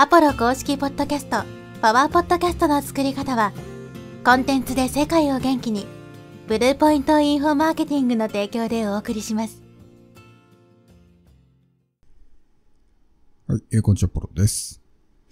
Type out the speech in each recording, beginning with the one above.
アポロ公式ポッドキャスト、パワーポッドキャストの作り方は、コンテンツで世界を元気に、ブルーポイントインフォマーケティングの提供でお送りします。はい、えー、こんにちは、ポロです。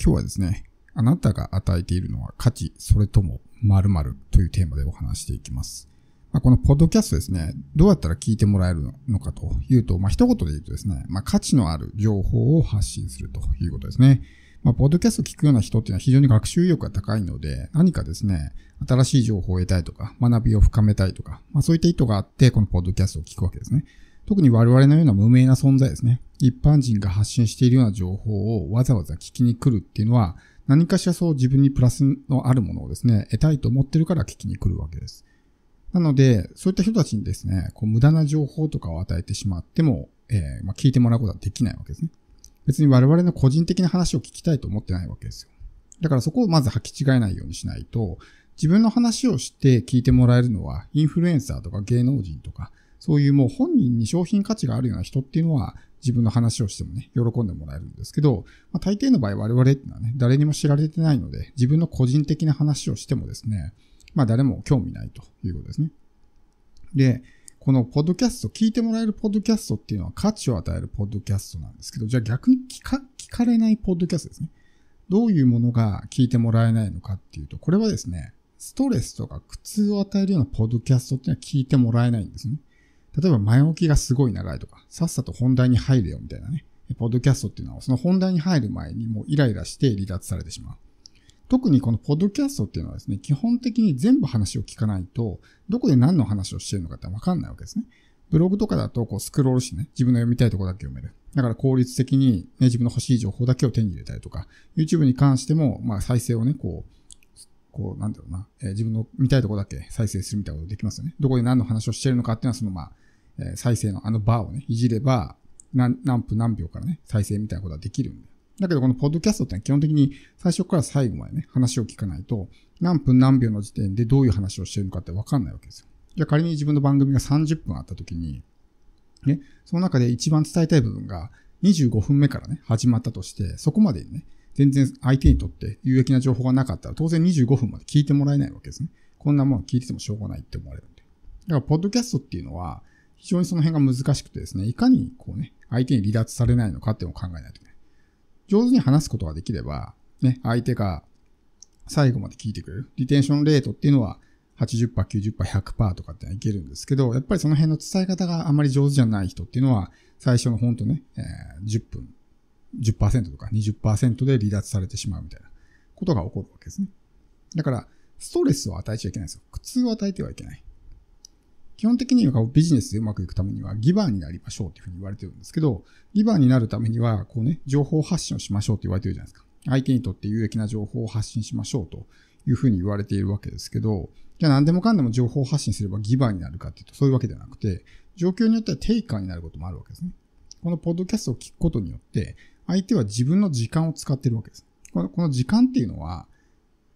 今日はですね、あなたが与えているのは価値、それとも〇〇というテーマでお話していきます。まあ、このポッドキャストですね、どうやったら聞いてもらえるのかというと、まあ、一言で言うとですね、まあ、価値のある情報を発信するということですね。まあ、ポッドキャスト聞くような人っていうのは非常に学習意欲が高いので、何かですね、新しい情報を得たいとか、学びを深めたいとか、まあ、そういった意図があって、このポッドキャストを聞くわけですね。特に我々のような無名な存在ですね。一般人が発信しているような情報をわざわざ聞きに来るっていうのは、何かしらそう自分にプラスのあるものをですね、得たいと思ってるから聞きに来るわけです。なので、そういった人たちにですね、こう無駄な情報とかを与えてしまっても、えー、まあ、聞いてもらうことはできないわけですね。別に我々の個人的な話を聞きたいと思ってないわけですよ。だからそこをまず履き違えないようにしないと、自分の話をして聞いてもらえるのは、インフルエンサーとか芸能人とか、そういうもう本人に商品価値があるような人っていうのは、自分の話をしてもね、喜んでもらえるんですけど、まあ、大抵の場合我々っていうのはね、誰にも知られてないので、自分の個人的な話をしてもですね、まあ誰も興味ないということですね。で、このポッドキャスト、聞いてもらえるポッドキャストっていうのは価値を与えるポッドキャストなんですけど、じゃあ逆に聞か聞かれないポッドキャストですね。どういうものが聞いてもらえないのかっていうと、これはですね、ストレスとか苦痛を与えるようなポッドキャストっていうのは聞いてもらえないんですね。例えば前置きがすごい長いとか、さっさと本題に入れよみたいなね。ポッドキャストっていうのは、その本題に入る前にもうイライラして離脱されてしまう。特にこのポッドキャストっていうのはですね、基本的に全部話を聞かないと、どこで何の話をしてるのかってわかんないわけですね。ブログとかだとこうスクロールしてね、自分の読みたいところだけ読める。だから効率的に、ね、自分の欲しい情報だけを手に入れたりとか、YouTube に関しても、まあ再生をね、こう、こう、なんだろうな、えー、自分の見たいとこだけ再生するみたいなことできますよね。どこで何の話をしてるのかっていうのは、そのまあ、えー、再生のあのバーをね、いじれば、何、何分何秒からね、再生みたいなことはできるんで。だけどこのポッドキャストって基本的に最初から最後までね、話を聞かないと、何分何秒の時点でどういう話をしてるのかってわかんないわけですよ。じゃあ仮に自分の番組が30分あった時に、ね、その中で一番伝えたい部分が25分目からね、始まったとして、そこまでにね、全然相手にとって有益な情報がなかったら、当然25分まで聞いてもらえないわけですね。こんなもん聞いててもしょうがないって思われるんで。だから、ポッドキャストっていうのは、非常にその辺が難しくてですね、いかにこうね、相手に離脱されないのかっていうのを考えないと上手に話すことができれば、ね、相手が最後まで聞いてくれる。リテンションレートっていうのは80%、90%、100%とかっていけるんですけど、やっぱりその辺の伝え方があまり上手じゃない人っていうのは、最初のほんとね、えー、10分、10%とか20%で離脱されてしまうみたいなことが起こるわけですね。だから、ストレスを与えちゃいけないんですよ。苦痛を与えてはいけない。基本的にはビジネスでうまくいくためにはギバーになりましょうっていうふうに言われてるんですけど、ギバーになるためには、こうね、情報発信をしましょうって言われてるじゃないですか。相手にとって有益な情報を発信しましょうというふうに言われているわけですけど、じゃあ何でもかんでも情報発信すればギバーになるかっていうとそういうわけではなくて、状況によってはテイカーになることもあるわけですね。このポッドキャストを聞くことによって、相手は自分の時間を使ってるわけです。このこの時間っていうのは、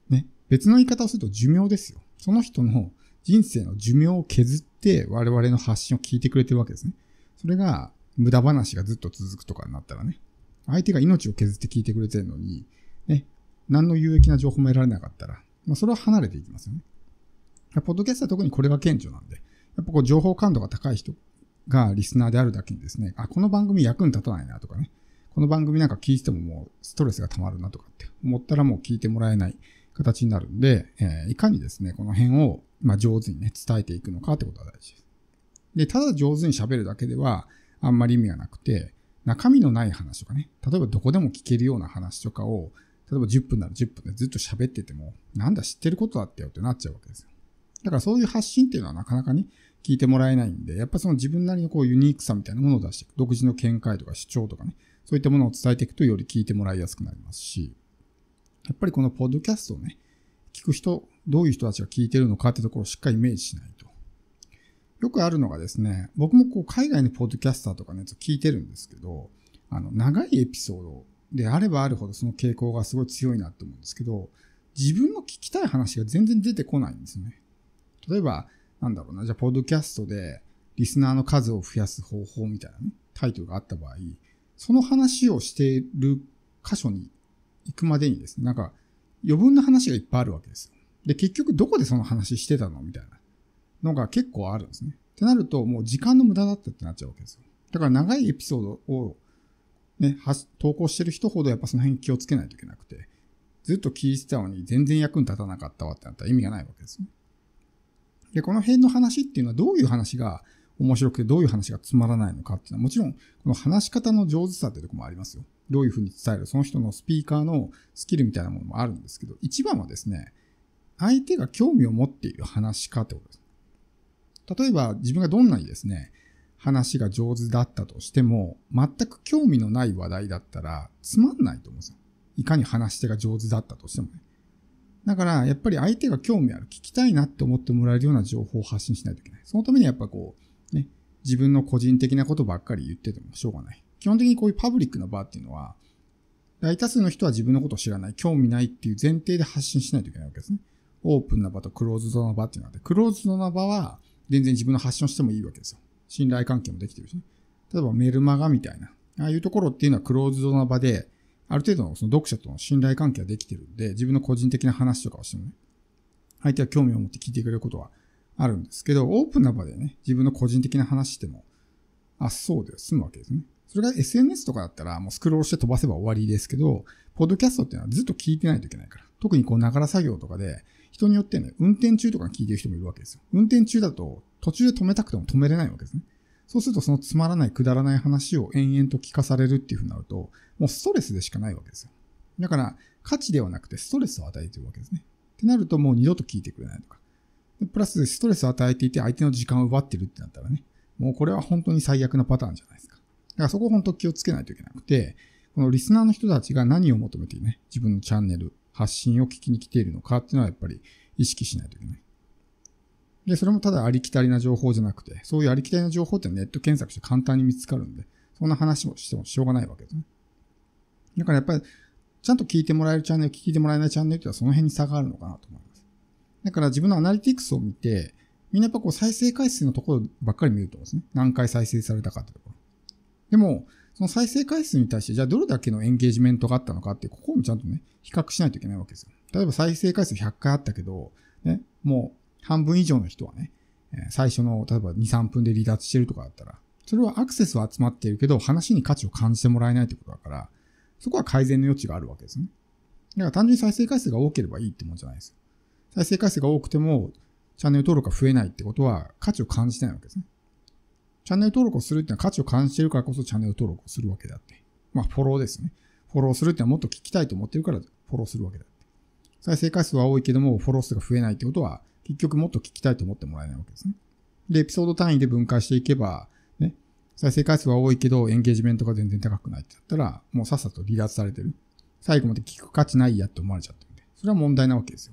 ね、別の言い方をすると寿命ですよ。その人の人生の寿命を削っって我々の発信を聞いてくれてるわけですね。それが無駄話がずっと続くとかになったらね、相手が命を削って聞いてくれてるのに、ね、何の有益な情報も得られなかったら、まあ、それは離れていきますよね。ポッドキャストは特にこれが顕著なんで、やっぱこう情報感度が高い人がリスナーであるだけにですね、あ、この番組役に立たないなとかね、この番組なんか聞いててももうストレスが溜まるなとかって思ったらもう聞いてもらえない形になるんで、えー、いかにですね、この辺をまあ、上手にね、伝えていくのかってことが大事です。で、ただ上手に喋るだけでは、あんまり意味がなくて、中身のない話とかね、例えばどこでも聞けるような話とかを、例えば10分なら10分でずっと喋ってても、なんだ知ってることだってよってなっちゃうわけですよ。だからそういう発信っていうのはなかなかね、聞いてもらえないんで、やっぱその自分なりのこうユニークさみたいなものを出していく。独自の見解とか主張とかね、そういったものを伝えていくとより聞いてもらいやすくなりますし、やっぱりこのポッドキャストをね、聞く人、どういう人たちが聞いてるのかってところをしっかりイメージしないと。よくあるのがですね、僕もこう海外のポッドキャスターとかのやを聞いてるんですけど、あの、長いエピソードであればあるほどその傾向がすごい強いなと思うんですけど、自分の聞きたい話が全然出てこないんですね。例えば、なんだろうな、じゃあ、ポッドキャストでリスナーの数を増やす方法みたいなね、タイトルがあった場合、その話をしている箇所に行くまでにですね、なんか、余分な話がいっぱいあるわけですよ。で、結局どこでその話してたのみたいなのが結構あるんですね。ってなると、もう時間の無駄だったってなっちゃうわけですよ。だから長いエピソードをね、投稿してる人ほどやっぱその辺気をつけないといけなくて、ずっと聞いてたのに全然役に立たなかったわってなったら意味がないわけですね。で、この辺の話っていうのはどういう話が面白くてどういう話がつまらないのかっていうのはもちろんこの話し方の上手さってとこもありますよ。どういうふうに伝える、その人のスピーカーのスキルみたいなものもあるんですけど、一番はですね、相手が興味を持っている話かってことです。例えば、自分がどんなにですね、話が上手だったとしても、全く興味のない話題だったら、つまんないと思うんですよ。いかに話し手が上手だったとしてもね。だから、やっぱり相手が興味ある、聞きたいなって思ってもらえるような情報を発信しないといけない。そのためにやっぱこう、ね、自分の個人的なことばっかり言っててもしょうがない。基本的にこういうパブリックな場っていうのは、大多数の人は自分のことを知らない、興味ないっていう前提で発信しないといけないわけですね。オープンな場とクローズドな場っていうのはクローズドな場は全然自分の発信をしてもいいわけですよ。信頼関係もできてるしね。例えばメルマガみたいな、ああいうところっていうのはクローズドな場で、ある程度のその読者との信頼関係ができてるんで、自分の個人的な話とかをしてもね、相手は興味を持って聞いてくれることはあるんですけど、オープンな場でね、自分の個人的な話しても、あ、そうです、済むわけですね。それが SNS とかだったらもうスクロールして飛ばせば終わりですけど、ポッドキャストっていうのはずっと聞いてないといけないから。特にこう、ながら作業とかで、人によってね、運転中とか聞いてる人もいるわけですよ。運転中だと、途中で止めたくても止めれないわけですね。そうすると、そのつまらない、くだらない話を延々と聞かされるっていうふうになると、もうストレスでしかないわけですよ。だから、価値ではなくてストレスを与えてるわけですね。ってなると、もう二度と聞いてくれないとか。プラス、ストレスを与えていて、相手の時間を奪ってるってなったらね、もうこれは本当に最悪なパターンじゃないですか。だからそこを本当気をつけないといけなくて、このリスナーの人たちが何を求めてね、自分のチャンネル、発信を聞きに来ているのかっていうのはやっぱり意識しないといけない。で、それもただありきたりな情報じゃなくて、そういうありきたりな情報ってネット検索して簡単に見つかるんで、そんな話もしてもしょうがないわけですね。だからやっぱり、ちゃんと聞いてもらえるチャンネル、聞いてもらえないチャンネルっていうのはその辺に差があるのかなと思います。だから自分のアナリティクスを見て、みんなやっぱこう再生回数のところばっかり見ると思うんですね。何回再生されたかってところ。でも、その再生回数に対して、じゃあどれだけのエンゲージメントがあったのかって、ここもちゃんとね、比較しないといけないわけですよ。例えば再生回数100回あったけど、ね、もう半分以上の人はね、最初の、例えば2、3分で離脱してるとかだったら、それはアクセスは集まっているけど、話に価値を感じてもらえないってことだから、そこは改善の余地があるわけですね。だから単純に再生回数が多ければいいってもんじゃないです。再生回数が多くても、チャンネル登録が増えないってことは価値を感じてないわけですね。チャンネル登録をするっていうのは価値を感じてるからこそチャンネル登録をするわけだって。まあ、フォローですね。フォローするってのはもっと聞きたいと思ってるからフォローするわけだって。再生回数は多いけども、フォロー数が増えないってことは、結局もっと聞きたいと思ってもらえないわけですね。で、エピソード単位で分解していけば、ね、再生回数は多いけど、エンゲージメントが全然高くないって言ったら、もうさっさと離脱されてる。最後まで聞く価値ないやって思われちゃってるんで。それは問題なわけですよ。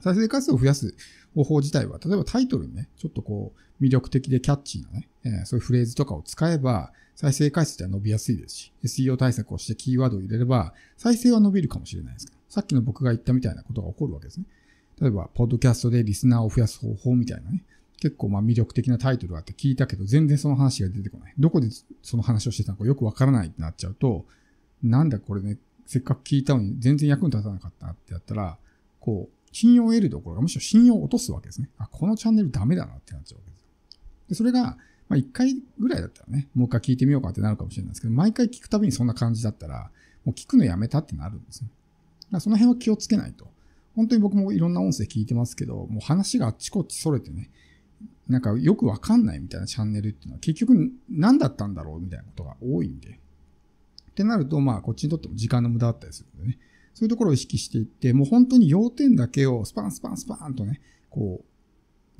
再生回数を増やす方法自体は、例えばタイトルにね、ちょっとこう、魅力的でキャッチーなね、えそういうフレーズとかを使えば、再生回数って伸びやすいですし、SEO 対策をしてキーワードを入れれば、再生は伸びるかもしれないですけど、さっきの僕が言ったみたいなことが起こるわけですね。例えば、ポッドキャストでリスナーを増やす方法みたいなね、結構まあ魅力的なタイトルがあって聞いたけど、全然その話が出てこない。どこでその話をしてたのかよくわからないってなっちゃうと、なんだこれね、せっかく聞いたのに全然役に立たなかったってやったら、こう、信用を得るどころか、むしろ信用を落とすわけですね。あ、このチャンネルダメだなってなっちゃうわけですよ。で、それが、まあ、一回ぐらいだったらね、もう一回聞いてみようかってなるかもしれないですけど、毎回聞くたびにそんな感じだったら、もう聞くのやめたってなるんですね。だからその辺は気をつけないと。本当に僕もいろんな音声聞いてますけど、もう話があっちこっち逸れてね、なんかよくわかんないみたいなチャンネルっていうのは結局何だったんだろうみたいなことが多いんで。ってなると、まあこっちにとっても時間の無駄だったりするんでね。そういうところを意識していって、もう本当に要点だけをスパンスパンスパンとね、こう、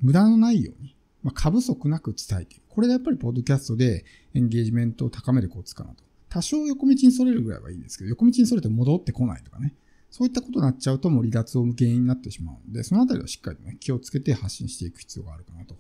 無駄のないように、まあ、過不足なく伝えていく。これがやっぱりポッドキャストでエンゲージメントを高めるコツかなと。多少横道にそれるぐらいはいいですけど、横道にそれて戻ってこないとかね。そういったことになっちゃうともう離脱を原因になってしまうので、そのあたりはしっかりと、ね、気をつけて発信していく必要があるかなと